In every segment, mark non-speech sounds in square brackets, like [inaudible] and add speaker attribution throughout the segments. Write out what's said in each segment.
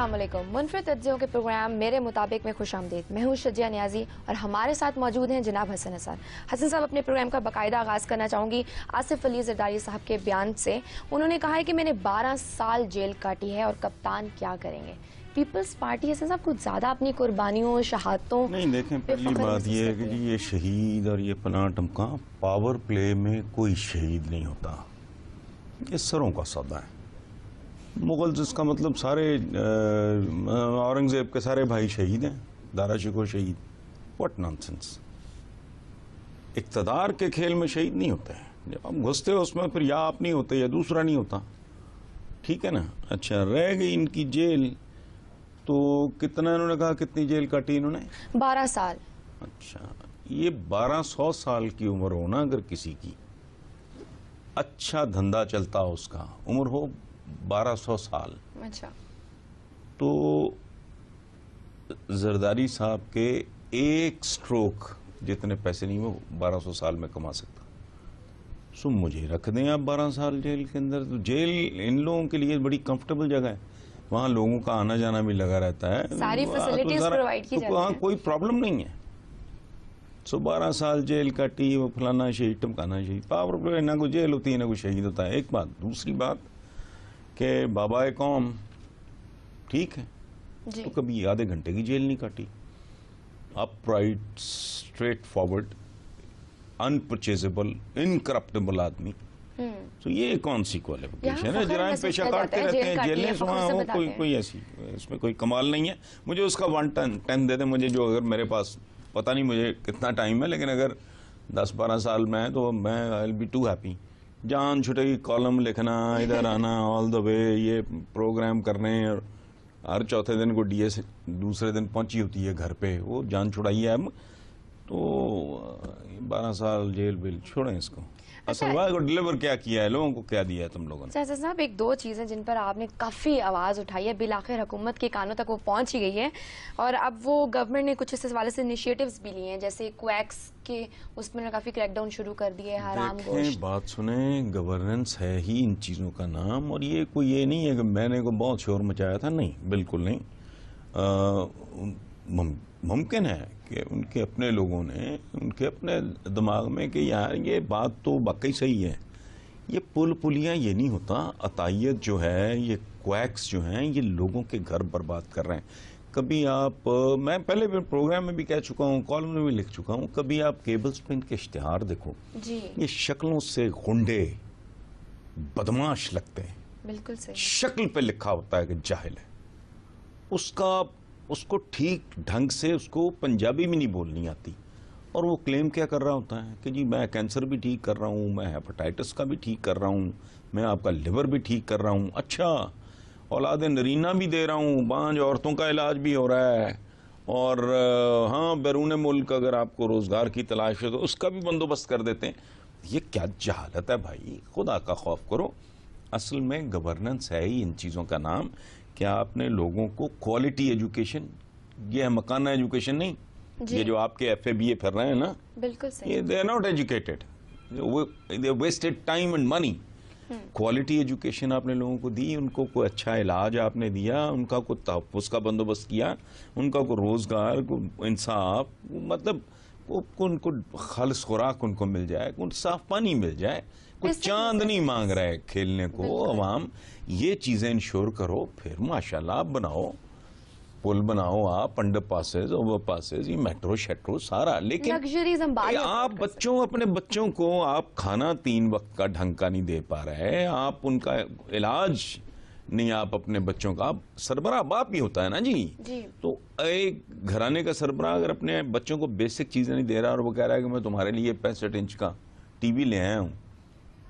Speaker 1: असलम मुनफरद तज्जियों के प्रोग्राम मेरे मुताबिक में खुश आमदीद मैं हूँ शजिया न्याजी और हमारे साथ मौजूद हैं जनाब हसन हसन हसन साहब अपने प्रोग्राम का बाकायदा आगाज़ करना चाहूँगी आसिफ अली जरदारी साहब के बयान से उन्होंने कहा है कि मैंने बारह साल जेल काटी है और कप्तान क्या करेंगे पीपल्स पार्टी हसन साहब कुछ ज़्यादा अपनी कुर्बानियों शहादतों नहीं देखें
Speaker 2: पहली बात यह है कि ये शहीद और ये पना टमका पावर प्ले में कोई शहीद नहीं होता ये सरों का सौदा है मुगल जिसका मतलब सारे औरंगज़ेब के सारे भाई शहीद हैं दारा शिको शहीद वट सेंस इकतदार के खेल में शहीद नहीं होते हैं जब हम घुसते हो उसमें फिर या आप नहीं होते या दूसरा नहीं होता ठीक है ना अच्छा रह गई इनकी जेल तो कितना इन्होंने कहा कितनी जेल काटी इन्होंने बारह साल अच्छा ये बारह सौ साल की उम्र हो ना अगर किसी की अच्छा धंधा चलता उसका उम्र हो 1200 साल अच्छा तो जरदारी साहब के एक स्ट्रोक जितने पैसे नहीं वो 1200 साल में कमा सकता सो मुझे रख दें आप 12 साल जेल के अंदर तो जेल इन लोगों के लिए बड़ी कंफर्टेबल जगह है वहाँ लोगों का आना जाना भी लगा रहता है सारी फैसिलिटीज तो प्रोवाइड की तो वहाँ कोई प्रॉब्लम नहीं है सो बारह साल जेल का टी वो फलाना शहीद टमकाना शहीद पावर ना को जेल होती है ना कोई शहीद होता है एक बात दूसरी बात कि बाबा कौम ठीक
Speaker 1: है तो
Speaker 2: कभी आधे घंटे की जेल नहीं काटी up right straight forward unpurchasable incorruptible आदमी हम्म। तो ये कौन सी क्वालिफिकेशन है जरा पेशा काटते रहते हैं जेल में हो कोई कोई ऐसी इसमें कोई कमाल नहीं है मुझे उसका वन टन टेन दे दे मुझे जो अगर मेरे पास पता नहीं मुझे कितना टाइम है लेकिन अगर दस बारह साल में है तो मैं I will be too happy जान छुटे कॉलम लिखना इधर आना ऑल द वे ये प्रोग्राम करने और हर चौथे दिन को डीएस दूसरे दिन पहुंची होती है घर पे वो जान छुड़ाई है अब तो बारह साल जेल बिल छोड़ें इसको अच्छा। असलवाद को डिलीवर क्या किया है लोगों को क्या दिया है तुम लोगों ने
Speaker 1: साहब एक दो चीज़ें जिन पर आपने काफ़ी आवाज़ उठाई है बिल आखिर हुकूमत के कानों तक वो पहुंच ही गई है और अब वो गवर्नमेंट ने कुछ इस हवाले से इनिशिएटिव्स भी लिए हैं जैसे क्वैक्स के उसमें काफ़ी क्रैकडाउन शुरू कर दिए हराम
Speaker 2: बात सुने गवर्नेंस है ही इन चीज़ों का नाम और ये कोई ये नहीं है कि मैंने को बहुत शोर मचाया था नहीं बिल्कुल नहीं मुमकिन है कि उनके अपने लोगों ने उनके अपने दिमाग में कि यार ये बात तो वाकई सही है ये पुल पुलियाँ ये नहीं होता अतायत जो है ये क्वैक्स जो हैं ये लोगों के घर बर्बाद कर रहे हैं कभी आप मैं पहले भी प्रोग्राम में भी कह चुका हूँ कॉलम में भी लिख चुका हूँ कभी आप केबल्स पे इनके इश्तहार देखो जी। ये शक्लों से गुंडे बदमाश लगते हैं बिल्कुल सही शक्ल पे लिखा होता है कि जाहिल है उसका आप उसको ठीक ढंग से उसको पंजाबी में नहीं बोलनी आती और वो क्लेम क्या कर रहा होता है कि जी मैं कैंसर भी ठीक कर रहा हूँ मैं हेपेटाइटिस का भी ठीक कर रहा हूँ मैं आपका लिवर भी ठीक कर रहा हूँ अच्छा औलाद नरीना भी दे रहा हूँ बांझ औरतों का इलाज भी हो रहा है और हाँ बैरून मुल्क अगर आपको रोज़गार की तलाश है तो उसका भी बंदोबस्त कर देते हैं ये क्या जहालत है भाई खुदा का खौफ करो असल में गवर्नेंस है ही इन चीज़ों का नाम क्या आपने लोगों को क्वालिटी एजुकेशन ये मकाना एजुकेशन नहीं ये जो आपके एफ ए बी ए फिर रहे हैं ना
Speaker 1: बिल्कुल सही ये they are not educated
Speaker 2: they wasted time and money quality education आपने लोगों को दी उनको कोई अच्छा इलाज आपने दिया उनका कोई तहफ़ का बंदोबस्त किया उनका कोई रोज़गार को इंसाफ मतलब वो उनको खालस खुराक उनको मिल जाए उनको साफ पानी मिल जाए कुछ चांद नहीं मांग रहा है खेलने को आवाम ये चीज़ें इंश्योर करो फिर माशाल्लाह आप बनाओ पुल बनाओ आप अंडर पासेज ओवर पासेज ये मेट्रो शेट्रो सारा लेकिन आप बच्चों अपने बच्चों को आप खाना तीन वक्त का ढंग का नहीं दे पा रहे हैं आप उनका इलाज नहीं आप अपने बच्चों का आप सरबरा बाप ही होता है ना जी, जी। तो एक घराने का सरबरा अगर अपने बच्चों को बेसिक चीज़ें नहीं दे रहा और वो कह रहा है कि मैं तुम्हारे लिए पैंसठ इंच का टीवी ले आया हूँ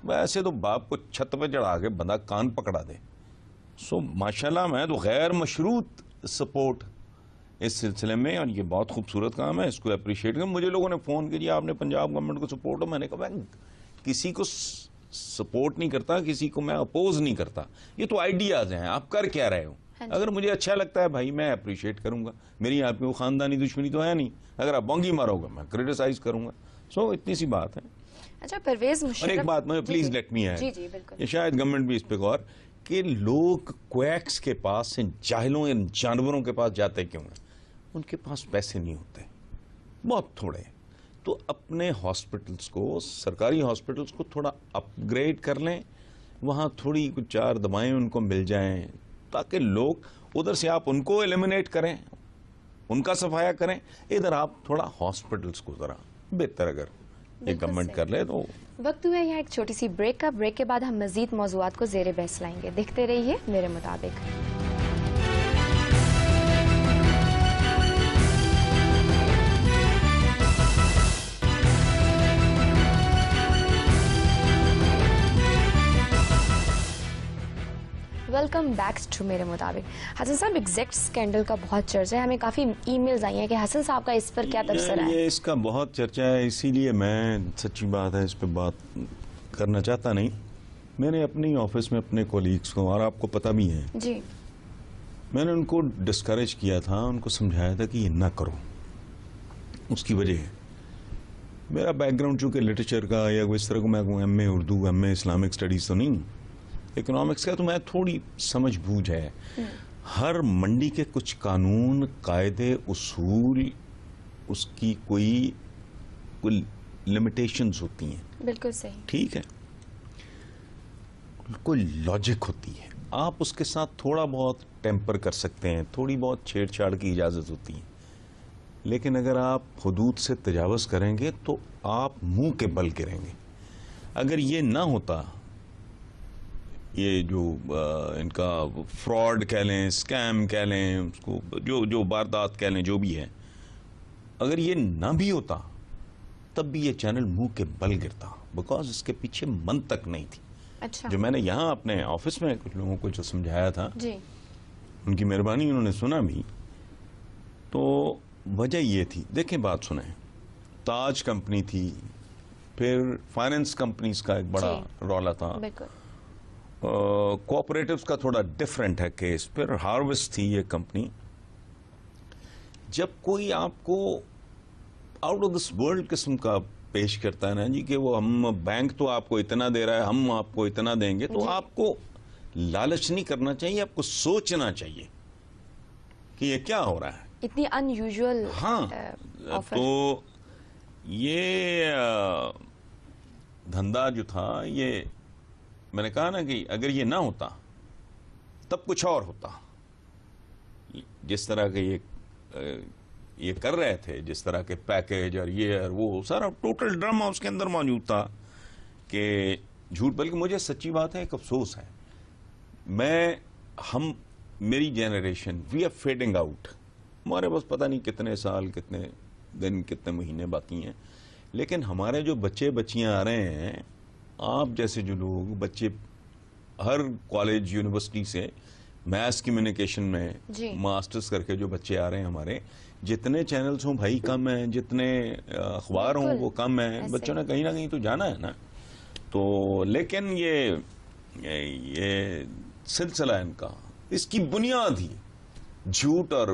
Speaker 2: वैसे तो बाप को छत पर चढ़ा के बंदा कान पकड़ा दे सो माशाल्लाह मैं तो गैर मशरूत सपोर्ट इस सिलसिले में और ये बहुत खूबसूरत काम है इसको अप्रिशिएट कर मुझे लोगों ने फ़ोन किया आपने पंजाब गवर्नमेंट को सपोर्ट हो मैंने कहा किसी को सपोर्ट नहीं करता किसी को मैं अपोज नहीं करता ये तो आइडियाज़ हैं आप कर क्या रहे हो हाँ अगर मुझे अच्छा लगता है भाई मैं अप्रिशिएट करूंगा मेरी आपकी वो खानदानी दुश्मनी तो है नहीं अगर आप बोंगी मारोगे मैं क्रिटिसाइज करूंगा सो इतनी सी बात है
Speaker 1: अच्छा परवेज और एक बात मुझे प्लीज लेट मी है ये
Speaker 2: शायद गवर्नमेंट भी इस पे गौर कि लोग क्वैक्स के पास इन जाहलों इन जानवरों के पास जाते क्यों हैं उनके पास पैसे नहीं होते बहुत थोड़े हैं तो अपने हॉस्पिटल्स को सरकारी हॉस्पिटल्स को थोड़ा अपग्रेड कर लें वहाँ थोड़ी कुछ चार दवाएं उनको मिल जाएं ताकि लोग उधर से आप उनको एलिमिनेट करें उनका सफाया करें इधर आप थोड़ा हॉस्पिटल्स को ज़रा बेहतर अगर एक गवर्नमेंट कर ले तो
Speaker 1: वक्त हुआ यहाँ एक छोटी सी ब्रेक का ब्रेक के बाद हम मजीद मौजूद को जेर बहस लाएंगे देखते रहिए मेरे मुताबिक वेलकम बैक टू मेरे मुताबिक हसन साहब एग्जैक्ट स्कैंडल का बहुत चर्चा है हमें काफ़ी ईमेल्स आई हैं कि हसन साहब का इस पर क्या तबसरा
Speaker 2: है इसका बहुत चर्चा है इसीलिए मैं सच्ची बात है इस पर बात करना चाहता नहीं मैंने अपनी ऑफिस में अपने कोलिग्स को और आपको पता भी है जी मैंने उनको डिस्करेज किया था उनको समझाया था कि ये ना करो उसकी वजह है मेरा बैकग्राउंड चूँकि लिटरेचर का या इस तरह को मैं M A Urdu M A Islamic studies तो नहीं हूँ इकोनॉमिक्स का तो मैं थोड़ी समझ बूझ है हर मंडी के कुछ कानून कायदे उसूल उसकी कोई कोई लिमिटेशंस होती हैं बिल्कुल सही ठीक है कोई लॉजिक होती है आप उसके साथ थोड़ा बहुत टेम्पर कर सकते हैं थोड़ी बहुत छेड़छाड़ की इजाज़त होती है लेकिन अगर आप हदूद से तजावज़ करेंगे तो आप मुंह के बल गिरेंगे अगर ये ना होता ये जो आ, इनका फ्रॉड कह लें स्कैम कह लें उसको जो जो वारदात कह लें जो भी है अगर ये ना भी होता तब भी ये चैनल मुंह के बल गिरता बिकॉज इसके पीछे मन तक नहीं थी अच्छा जो मैंने यहाँ अपने ऑफिस में कुछ लोगों को जो समझाया था जी। उनकी मेहरबानी उन्होंने सुना भी तो वजह ये थी देखें बात सुने ताज कंपनी थी फिर फाइनेंस कंपनीज का एक बड़ा रौला था कोऑपरेटिव्स का थोड़ा डिफरेंट है केस पर हार्वेस्ट थी ये कंपनी जब कोई आपको आउट ऑफ दिस वर्ल्ड किस्म का पेश करता है ना जी कि वो हम बैंक तो आपको इतना दे रहा है हम आपको इतना देंगे तो आपको लालच नहीं करना चाहिए आपको सोचना चाहिए कि ये क्या हो रहा है
Speaker 1: इतनी अनयूजुअल हाँ तो
Speaker 2: ये धंधा जो था ये मैंने कहा ना कि अगर ये ना होता तब कुछ और होता जिस तरह के ये ये कर रहे थे जिस तरह के पैकेज और ये और वो सारा टोटल ड्रामा उसके अंदर मौजूद था कि झूठ बल्कि मुझे सच्ची बात है एक अफसोस है मैं हम मेरी generation we are fading out हमारे पास पता नहीं कितने साल कितने दिन कितने महीने बाकी हैं लेकिन हमारे जो बच्चे बच्चियां आ रहे हैं आप जैसे जो लोग बच्चे हर कॉलेज यूनिवर्सिटी से मैथ्स कम्युनिकेशन में मास्टर्स करके जो बच्चे आ रहे हैं हमारे जितने चैनल्स हों भाई कम हैं जितने अखबार हों वो कम हैं बच्चों ने कहीं ना कहीं तो जाना है ना तो लेकिन ये ये, ये सिलसिला इनका इसकी बुनियाद ही झूठ और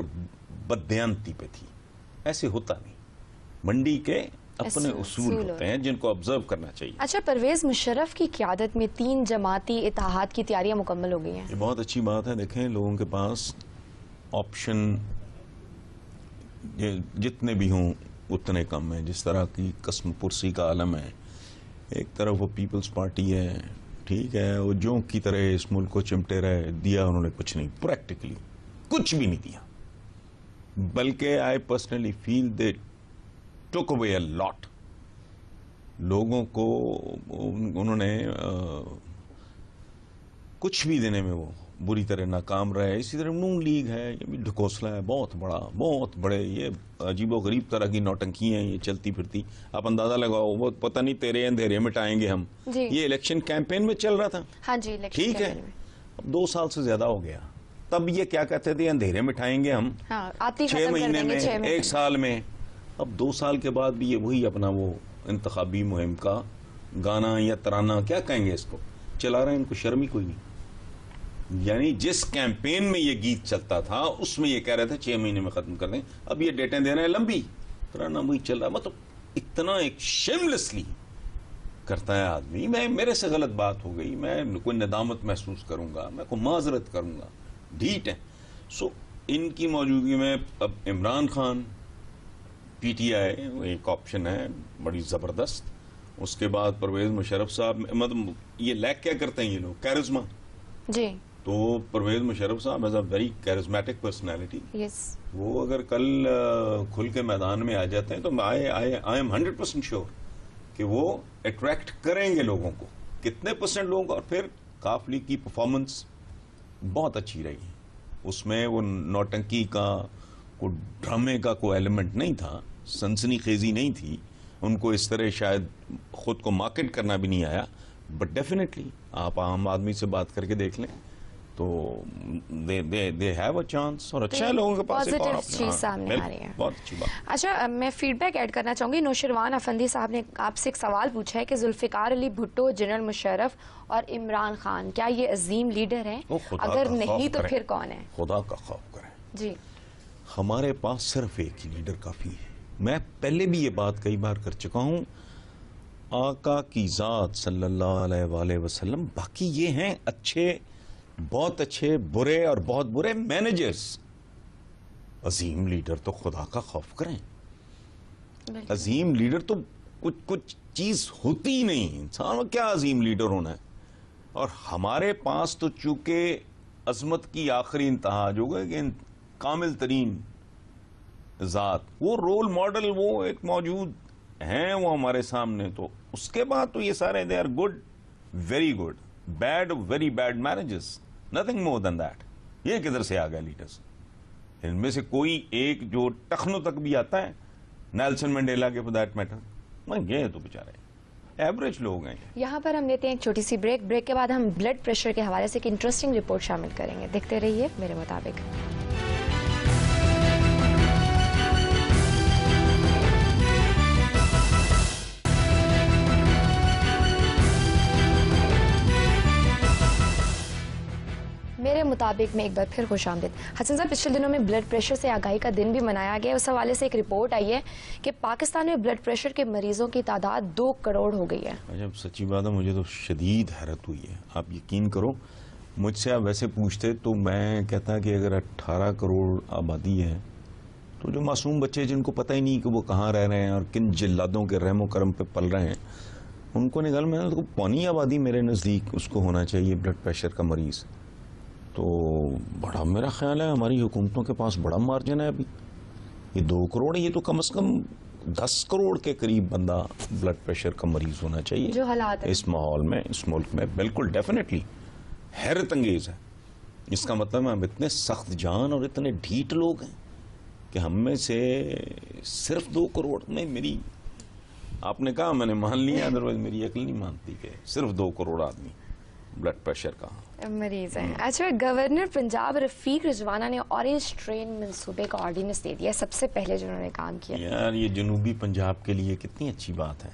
Speaker 2: बदयांती पे थी ऐसे होता नहीं मंडी के अपने उसूल होते हैं जिनको ऑब्जर्व करना चाहिए
Speaker 1: अच्छा परवेज मुशरफ की क्यादत में तीन जमाती इतिहाद की तैयारियां मुकम्मल हो गई हैं ये
Speaker 2: बहुत अच्छी बात है देखें लोगों के पास ऑप्शन जितने भी हों उतने कम हैं जिस तरह की कस्म पुरसी का आलम है एक तरफ वो पीपल्स पार्टी है ठीक है वो जो की तरह इस मुल्क को चिमटे रहे दिया उन्होंने कुछ नहीं प्रैक्टिकली कुछ भी नहीं दिया बल्कि I personally feel they took away a lot लोगों को उन्होंने कुछ भी देने में वो बुरी तरह नाकाम रहे इसी तरह नून लीग है ये भी ढकोसला है बहुत बड़ा बहुत बड़े ये अजीबो गरीब तरह की नौटंकी हैं ये चलती फिरती आप अंदाजा लगाओ वो पता नहीं तेरे अंधेरे में टाएंगे हम ये इलेक्शन कैंपेन में चल रहा था
Speaker 1: हाँ जी ठीक है
Speaker 2: अब दो साल से ज्यादा हो गया तब ये क्या कहते थे अंधेरे में ठाएंगे हम
Speaker 1: हाँ, छह महीने में एक
Speaker 2: साल में अब दो साल के बाद भी ये वही अपना वो इंतबी मुहिम का गाना या तराना क्या कहेंगे इसको चला रहे हैं इनको शर्म ही कोई नहीं यानी जिस कैंपेन में ये गीत चलता था उसमें ये कह रहे थे छह महीने में खत्म कर दें अब ये डेटें दे रहे हैं लंबी तराना वही चल रहा मतलब इतना एक शेमलेसली करता है आदमी मैं मेरे से गलत बात हो गई मैं कोई नदामत महसूस करूंगा मैं कोई माजरत करूंगा ढीट है सो इनकी मौजूदगी में अब इमरान खान पीटीआई एक ऑप्शन है बड़ी ज़बरदस्त उसके बाद परवेज मुशरफ साहब मतलब ये लैक क्या करते हैं ये लोग कैरिज्मा जी तो Pervez Musharraf sahab as a very charismatic personality yes वो अगर कल खुल के मैदान में आ जाते हैं तो I I I am hundred percent sure कि वो अट्रैक्ट करेंगे लोगों को कितने परसेंट लोगों को और फिर काफली की परफॉर्मेंस बहुत अच्छी रही उसमें वो नौटंकी का को ड्रामे का कोई एलिमेंट नहीं था सनसनी खेजी नहीं थी उनको इस तरह शायद खुद को मार्केट करना भी नहीं आया बट डेफिनेटली आप आम आदमी से बात करके देख लें तो दे दे दे हैव अ चांस और अच्छा है लोगों के पास एक और चीज हाँ, सामने आ रही है बहुत अच्छी बात
Speaker 1: अच्छा मैं फीडबैक ऐड करना चाहूंगी नौशिरवान अफंदी साहब ने आपसे एक सवाल पूछा है कि जुल्फिकार अली भुट्टो जनरल मुशरफ और इमरान खान क्या ये अजीम लीडर हैं
Speaker 2: अगर नहीं तो फिर कौन है खुदा का खौफ करें जी हमारे पास सिर्फ एक ही लीडर काफ़ी है मैं पहले भी ये बात कई बार कर चुका हूं आका की ज़ात सल्लल्लाहु अलैहि वसल्लम बाकी ये हैं अच्छे बहुत अच्छे बुरे और बहुत बुरे मैनेजर्स अजीम लीडर तो खुदा का खौफ करें अजीम लीडर तो कुछ कुछ चीज़ होती ही नहीं इंसान क्या अजीम लीडर होना है और हमारे पास तो चूंकि अजमत की आखिरी इंतहा जो है कि कामिल तरीन ज़ात वो रोल मॉडल वो एक मौजूद हैं वो हमारे सामने तो उसके बाद तो ये सारे they are good very good bad very bad marriages nothing more than that ये किधर से आ गया लीडर्स इनमें से कोई एक जो टखनों तक भी आता है नेल्सन मंडेला के फॉर दैट मैटर गए तो बेचारे एवरेज लोग हैं
Speaker 1: यहाँ पर हम लेते हैं एक छोटी सी ब्रेक ब्रेक के बाद हम ब्लड प्रेशर के हवाले से एक इंटरेस्टिंग रिपोर्ट शामिल करेंगे देखते रहिए मेरे मुताबिक मुताबिक मैं एक बार फिर खुश आमदीद हसन साहब पिछले दिनों में ब्लड प्रेशर से आगाही का दिन भी मनाया गया उस हवाले से एक रिपोर्ट आई है कि पाकिस्तान में ब्लड प्रेशर के मरीजों की तादाद दो करोड़ हो गई है
Speaker 2: जब सच्ची बात है मुझे तो शदीद हैरत हुई है आप यकीन करो मुझसे आप वैसे पूछते तो मैं कहता कि अगर अट्ठारह करोड़ आबादी है तो जो मासूम बच्चे जिनको पता ही नहीं कि वो कहाँ रह रहे हैं और किन जिल्लादों के रहमो करम पे पल रहे हैं उनको निकाल मैंने तो पौनी आबादी मेरे नज़दीक उसको होना चाहिए ब्लड प्रेशर का मरीज़ मेरा ख्याल है हमारी हुकूमतों के पास बड़ा मार्जिन है अभी ये दो करोड़ ये तो कम अज़ कम दस करोड़ के करीब बंदा ब्लड प्रेशर का मरीज होना चाहिए जो हालात इस माहौल में इस मुल्क में बिल्कुल डेफिनेटली हैरत अंगेज है इसका मतलब हम इतने सख्त जान और इतने ढीठ लोग हैं कि हम में से सिर्फ दो करोड़ में मेरी आपने कहा मैंने मान लिया अदरवाइज मेरी अकल नहीं मानती कि सिर्फ दो करोड़ आदमी ब्लड प्रेशर का
Speaker 1: मरीज है हम्म। अच्छा गवर्नर पंजाब रफीक रिजवाना ने ऑरेंज ट्रेन मंसूबे का ऑर्डिनेंस दे दिया सबसे पहले जो उन्होंने काम किया यार
Speaker 2: ये जनूबी पंजाब के लिए कितनी अच्छी बात है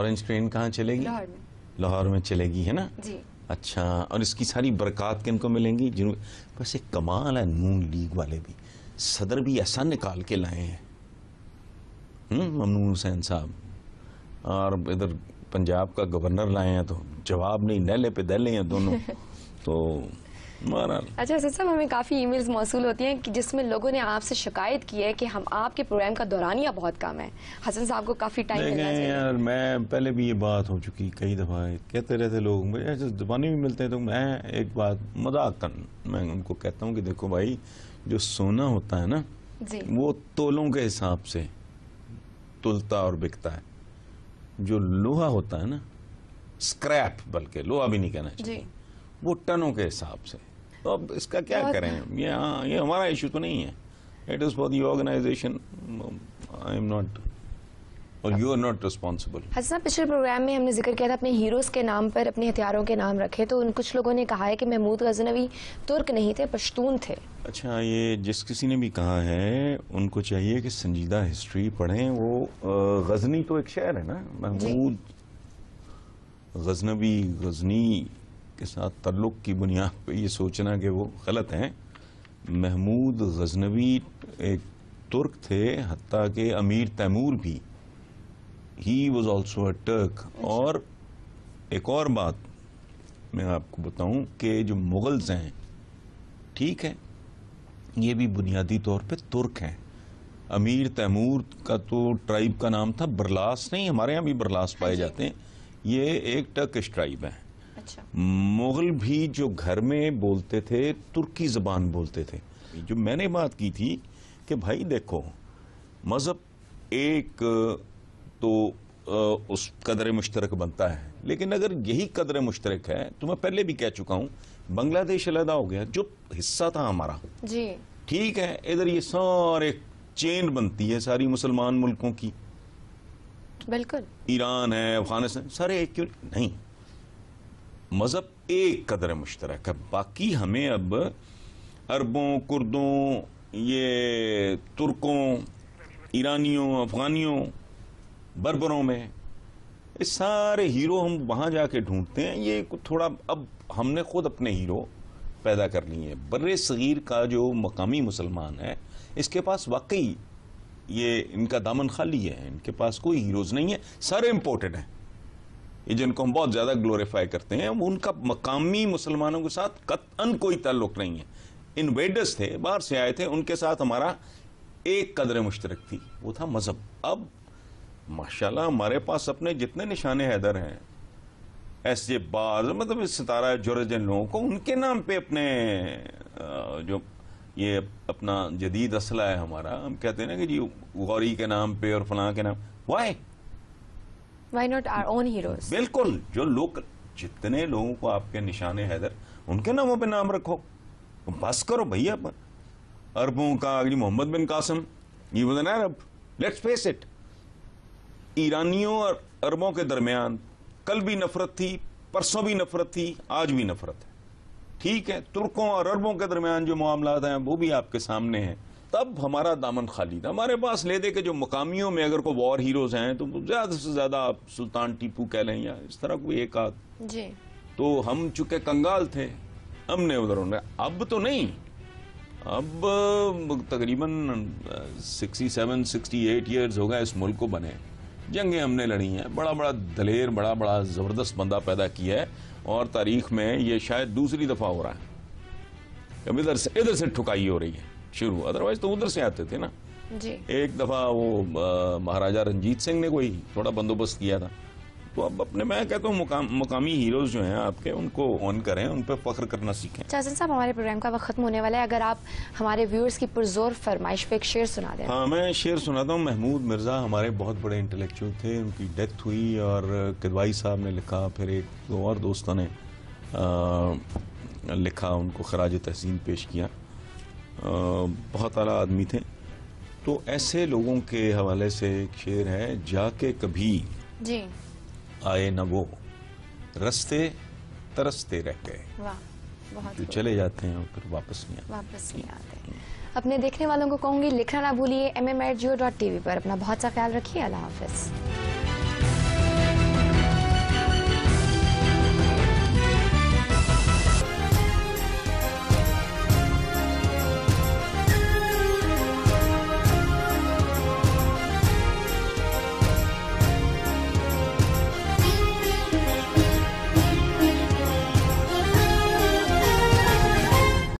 Speaker 2: ऑरेंज ट्रेन कहाँ चलेगी लाहौर में चलेगी है ना जी अच्छा और इसकी सारी बरकत किन को मिलेंगी जिन बस एक कमाल है नून लीग वाले भी सदर भी ऐसा निकाल के लाए हैं हम्म, ममनून हुसैन साहब और इधर पंजाब का गवर्नर लाए हैं तो जवाब नहीं नहले पे दहले हैं दोनों
Speaker 1: [laughs]
Speaker 2: तो अच्छा
Speaker 1: सर साहब हमें काफ़ी ईमेल्स मौसू होती हैं कि जिसमें लोगों ने आपसे शिकायत की है कि हम आपके प्रोग्राम का दौरानिया बहुत कम है हसन साहब को काफ़ी टाइम
Speaker 2: यार मैं पहले भी ये बात हो चुकी कई दफ़ा कहते रहते लोग मुझे ऐसे जबानी भी मिलते हैं तो मैं एक बात मजाक कर मैं उनको कहता हूँ कि देखो भाई जो सोना होता है ना वो तोलों के हिसाब से तुलता और बिकता है जो लोहा होता है ना स्क्रैप बल्कि लोहा भी नहीं कहना चाहिए वो टनों के हिसाब से तो अब इसका क्या करें ये हाँ ये हमारा इशू तो नहीं है it is for the organization I am not और यू आर नॉट रिस्पॉन्सिबल
Speaker 1: हसना पिछले प्रोग्राम में हमने जिक्र किया था अपने हीरोज के नाम पर अपने हथियारों के नाम रखे तो उन कुछ लोगों ने कहा है कि महमूद गजनवी तुर्क नहीं थे पश्तून थे
Speaker 2: अच्छा ये जिस किसी ने भी कहा है उनको चाहिए कि संजीदा हिस्ट्री पढ़ें वो गजनी तो एक शहर है ना महमूद गजनबी गजनी के साथ तल्लुक की बुनियाद पर यह सोचना कि वो गलत हैं महमूद गजनवी एक तुर्क थे हती के अमीर तैमूर भी he was also a Turk और एक और बात मैं आपको बताऊं कि जो मुगल्स हैं ठीक है ये भी बुनियादी तौर पे तुर्क हैं अमीर तैमूर का तो ट्राइब का नाम था बरलास नहीं हमारे यहाँ भी बरलास पाए हाँ जाते हैं ये एक टर्किश ट्राइब है अच्छा। मुगल भी जो घर में बोलते थे तुर्की जबान बोलते थे जो मैंने बात की थी कि भाई देखो मज़हब एक तो उस कदर मुश्तरक बनता है लेकिन अगर यही कदर मुश्तरक है तो मैं पहले भी कह चुका हूँ बांग्लादेश अलहदा हो गया जो हिस्सा था हमारा जी ठीक है इधर ये सारे चेन बनती है सारी मुसलमान मुल्कों की बिल्कुल ईरान है अफगानिस्तान सारे एक क्यों नहीं मजहब एक कदर मुश्तरक है बाकी हमें अब अरबों कुर्दों ये तुर्कों ईरानियों अफगानियों बर्बरों में ये सारे हीरो हम वहाँ जाके ढूंढते हैं ये थोड़ा अब हमने खुद अपने हीरो पैदा कर लिए हैं बर सग़ीर का जो मकामी मुसलमान है इसके पास वाकई ये इनका दामन खाली है इनके पास कोई हीरोज़ नहीं है सारे इम्पोर्टेड हैं ये जिनको हम बहुत ज़्यादा ग्लोरीफाई करते हैं उनका मकामी मुसलमानों के साथ कतअन कोई ताल्लुक नहीं है इन्वेडर्स थे बाहर से आए थे उनके साथ हमारा एक कदर मुश्तरक थी वो था मज़हब अब माशाल्लाह हमारे पास अपने जितने निशान हैदर हैं ऐसे बाज मतलब सितारा जुर्र जिन लोगों को उनके नाम पे अपने जो ये अपना जदीद असला है हमारा हम कहते हैं ना कि जी गौरी के नाम पे और फलां के नाम why
Speaker 1: why not our own hero
Speaker 2: बिल्कुल जो लोग जितने लोगों को आपके निशान हैदर उनके नामों पे नाम रखो बस करो भैया अरबों का मोहम्मद बिन कासम ये वजन अरब लेट्स फेस इट ईरानियों और अरबों के दरमियान कल भी नफरत थी परसों भी नफरत थी आज भी नफरत है ठीक है तुर्कों और अरबों के दरमियान जो मामला हैं वो भी आपके सामने हैं तब हमारा दामन खाली था हमारे पास ले दे के जो मकामियों में अगर कोई वॉर हीरोज हैं तो ज्यादा से ज्यादा आप सुल्तान टीपू कह लें या इस तरह कोई एक आध तो हम चुके कंगाल थे हमने उधर उन्हें अब तो नहीं अब तकरीबन सिक्सटी सिक्सटी एट ईयर्स हो गए इस मुल्क को बने जंगें हमने लड़ी हैं बड़ा बड़ा दलेर बड़ा बड़ा ज़बरदस्त बंदा पैदा किया है और तारीख में ये शायद दूसरी दफ़ा हो रहा है अब इधर से इधर से ठुकाई हो रही है शुरू अदरवाइज तो उधर से आते थे ना जी एक दफ़ा वो महाराजा रंजीत सिंह ने कोई थोड़ा बंदोबस्त किया था तो अब अपने मैं कहता हूँ मुकाम, मुकामी हीरोज जो हैं आपके उनको ऑन करें उन पर फख्र करना सीखें
Speaker 1: चाचन साहब हमारे प्रोग्राम का वक्त खत्म होने वाला है अगर आप हमारे व्यूअर्स की पुरजोर फरमाइश पे एक शेर सुना दें
Speaker 2: हाँ मैं शेर सुनाता हूँ महमूद मिर्जा हमारे बहुत बड़े इंटेलेक्चुअल थे उनकी डेथ हुई और किदवाई साहब ने लिखा फिर एक दो और दोस्तों ने लिखा उनको खराज तहसीन पेश किया बहुत अला आदमी थे तो ऐसे लोगों के हवाले से एक शेर है जाके कभी जी आए न वो रस्ते तरसते रह
Speaker 1: गए जो चले
Speaker 2: जाते हैं और फिर वापस नहीं आते वापस नहीं आते
Speaker 1: अपने देखने वालों को कहूंगी लिखना ना भूलिए M M at Geo dot T V पर अपना बहुत सा ख्याल रखिए अल्लाह हाफिज़